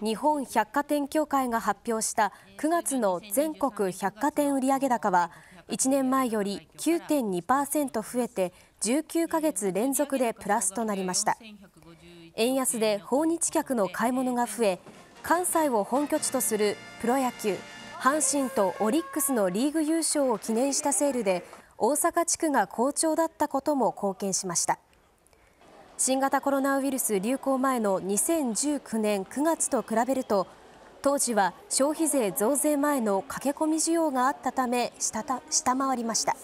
日本百貨店協会が発表した9月の全国百貨店売上高は1年前より9.2%増えて19ヶ月連続でプラスとなりました円安で訪日客の買い物が増え関西を本拠地とするプロ野球阪神とオリックスのリーグ優勝を記念したセールで大阪地区が好調だったことも貢献しました新型コロナウイルス流行前の2019年9月と比べると当時は消費税増税前の駆け込み需要があったため下回りました。